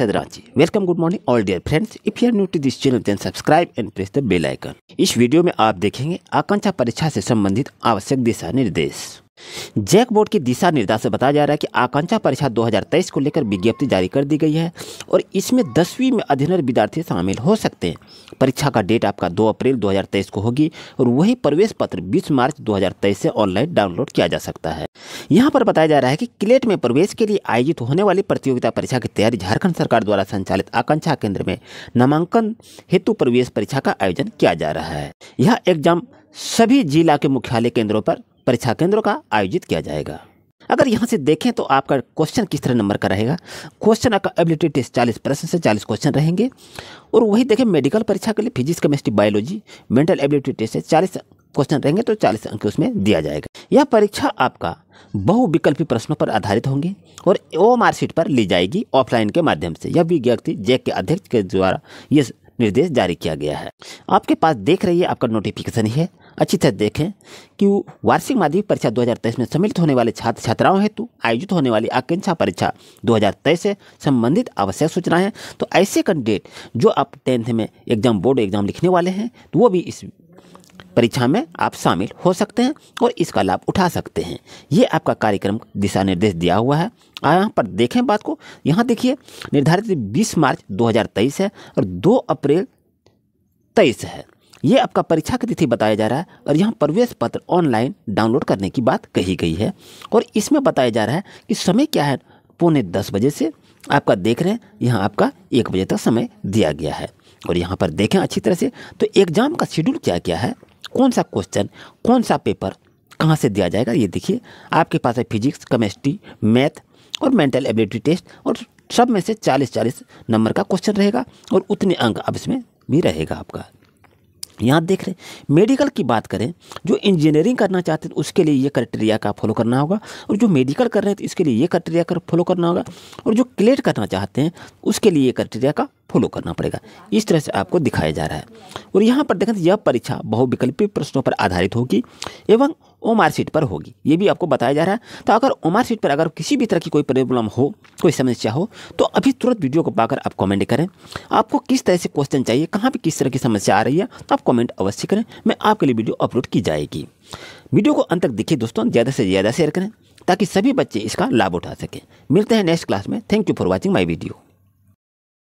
सदरांची welcome good morning all dear friends if you are new to this channel then subscribe and press the bell icon इस video में आप देखेंगे आकांक्षा परीक्षा से संबंधित आवश्यक दिशा निर्देश जैक बोर्ड की दिशा निर्देश से बताया जा रहा है कि आकांक्षा परीक्षा 2023 को लेकर विज्ञप्ति जारी कर दी गई है और इसमें दसवीं में अध्ययन विद्यार्थी शामिल हो सकते हैं परीक्षा का डेट आपका 2 अप्रैल 2023 को होगी और वही प्रवेश पत्र 20 मार्च 2023 से ऑनलाइन डाउनलोड किया जा सकता है यहाँ पर बताया जा रहा है कि क्लेट में प्रवेश के लिए आयोजित होने वाली प्रतियोगिता परीक्षा की तैयारी झारखंड सरकार द्वारा संचालित आकांक्षा केंद्र में नामांकन हेतु प्रवेश परीक्षा का आयोजन किया जा रहा है यह एग्जाम सभी जिला के मुख्यालय केंद्रों पर परीक्षा केंद्रों का आयोजित किया जाएगा अगर यहाँ से देखें तो आपका क्वेश्चन किस तरह नंबर का रहेगा क्वेश्चन आपका एबिलिटी टेस्ट चालीस प्रश्न से चालीस क्वेश्चन रहेंगे और वही देखें मेडिकल परीक्षा के लिए physics chemistry biology mental ability test से चालीस क्वेश्चन रहेंगे तो चालीस अंक उसमें दिया जाएगा यह परीक्षा आपका बहुविकल्पी प्रश्नों पर आधारित होंगे और ओ मार्कशीट पर ली जाएगी ऑफलाइन के माध्यम से यह विज्ञप्ति जैक के अध्यक्ष के द्वारा ये निर्देश जारी किया गया है आपके पास देख रही है आपका नोटिफिकेशन ही है अच्छी तरह देखें कि वार्षिक माध्यमिक परीक्षा 2023 में सम्मिलित होने वाले छात्र छात्राओं हेतु आयोजित होने वाली आकांक्षा परीक्षा 2023 से संबंधित आवश्यक सूचना है तो ऐसे कैंडिडेट जो आप टेंथ में एग्जाम बोर्ड एग्जाम लिखने वाले हैं तो वो भी इस परीक्षा में आप शामिल हो सकते हैं और इसका लाभ उठा सकते हैं ये आपका कार्यक्रम दिशा निर्देश दिया हुआ है यहाँ पर देखें बात को यहाँ देखिए निर्धारित 20 मार्च 2023 है और 2 अप्रैल तेईस है ये आपका परीक्षा की तिथि बताया जा रहा है और यहाँ प्रवेश पत्र ऑनलाइन डाउनलोड करने की बात कही गई है और इसमें बताया जा रहा है कि समय क्या है पौने दस बजे से आपका देख रहे हैं यहाँ आपका एक बजे तक समय दिया गया है और यहाँ पर देखें अच्छी तरह से तो एग्ज़ाम का शेड्यूल क्या क्या है कौन सा क्वेश्चन कौन सा पेपर कहाँ से दिया जाएगा ये देखिए आपके पास है फिजिक्स केमिस्ट्री मैथ और मेंटल एबिलिटी टेस्ट और सब में से 40-40 नंबर का क्वेश्चन रहेगा और उतने अंक अब इसमें भी रहेगा आपका यहाँ देख रहे मेडिकल की बात करें जो इंजीनियरिंग करना चाहते हैं उसके लिए ये क्राइटेरिया का फॉलो करना होगा और जो मेडिकल कर रहे हैं तो इसके लिए ये क्राइटेरिया का फॉलो करना होगा और जो क्लेट करना चाहते हैं उसके लिए ये क्राइटेरिया का फॉलो करना पड़ेगा इस तरह से आपको दिखाया जा रहा है और यहाँ पर देखें तो यह परीक्षा बहुविकल्पी प्रश्नों पर आधारित होगी एवं ओमार सीट पर होगी ये भी आपको बताया जा रहा है तो अगर ओमार सीट पर अगर किसी भी तरह की कोई प्रॉब्लम हो कोई समस्या हो तो अभी तुरंत वीडियो को पाकर आप कमेंट करें आपको किस तरह से क्वेश्चन चाहिए कहाँ पे किस तरह की समस्या आ रही है तो आप कमेंट अवश्य करें मैं आपके लिए वीडियो अपलोड की जाएगी वीडियो को अंत तक देखिए दोस्तों ज़्यादा से ज़्यादा शेयर करें ताकि सभी बच्चे इसका लाभ उठा सकें मिलते हैं नेक्स्ट क्लास में thank you for watching my video